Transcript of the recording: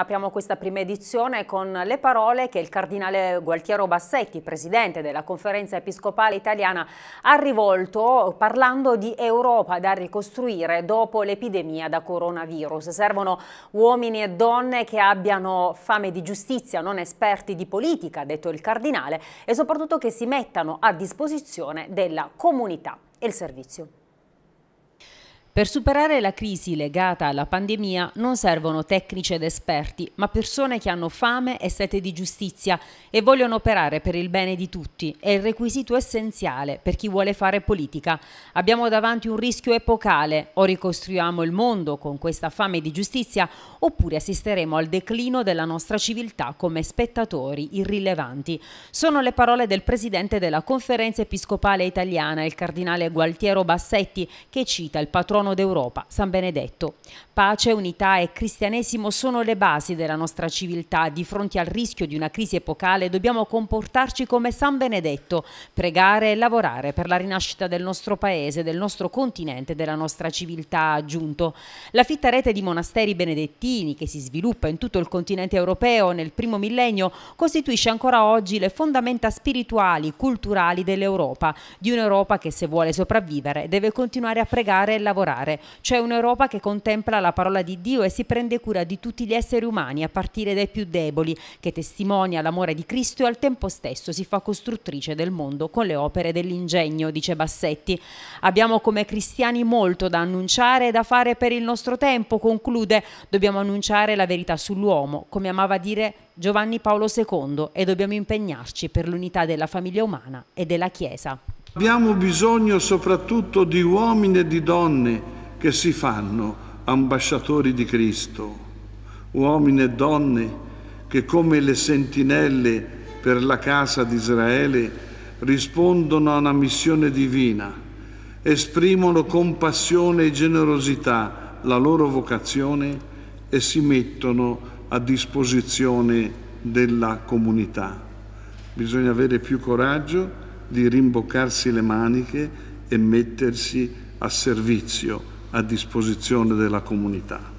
Apriamo questa prima edizione con le parole che il cardinale Gualtiero Bassetti, presidente della conferenza episcopale italiana, ha rivolto parlando di Europa da ricostruire dopo l'epidemia da coronavirus. Servono uomini e donne che abbiano fame di giustizia, non esperti di politica, ha detto il cardinale, e soprattutto che si mettano a disposizione della comunità. E il servizio. Per superare la crisi legata alla pandemia non servono tecnici ed esperti, ma persone che hanno fame e sete di giustizia e vogliono operare per il bene di tutti. È il requisito essenziale per chi vuole fare politica. Abbiamo davanti un rischio epocale, o ricostruiamo il mondo con questa fame di giustizia, oppure assisteremo al declino della nostra civiltà come spettatori irrilevanti. Sono le parole del presidente della Conferenza Episcopale Italiana, il cardinale Gualtiero Bassetti, che cita il patrono trono d'Europa, San Benedetto. Pace, unità e cristianesimo sono le basi della nostra civiltà. Di fronte al rischio di una crisi epocale dobbiamo comportarci come San Benedetto, pregare e lavorare per la rinascita del nostro paese, del nostro continente, della nostra civiltà, ha aggiunto. La fitta rete di monasteri benedettini che si sviluppa in tutto il continente europeo nel primo millennio costituisce ancora oggi le fondamenta spirituali, culturali dell'Europa, di un'Europa che se vuole sopravvivere deve continuare a pregare e lavorare lavorare, cioè un'Europa che contempla la parola di Dio e si prende cura di tutti gli esseri umani, a partire dai più deboli, che testimonia l'amore di Cristo e al tempo stesso si fa costruttrice del mondo con le opere dell'ingegno, dice Bassetti. Abbiamo come cristiani molto da annunciare e da fare per il nostro tempo, conclude. Dobbiamo annunciare la verità sull'uomo, come amava dire Giovanni Paolo II, e dobbiamo impegnarci per l'unità della famiglia umana e della Chiesa. Abbiamo bisogno soprattutto di uomini e di donne che si fanno ambasciatori di Cristo, uomini e donne che come le sentinelle per la casa di Israele rispondono a una missione divina, esprimono con passione e generosità la loro vocazione e si mettono a disposizione della comunità. Bisogna avere più coraggio di rimboccarsi le maniche e mettersi a servizio, a disposizione della comunità.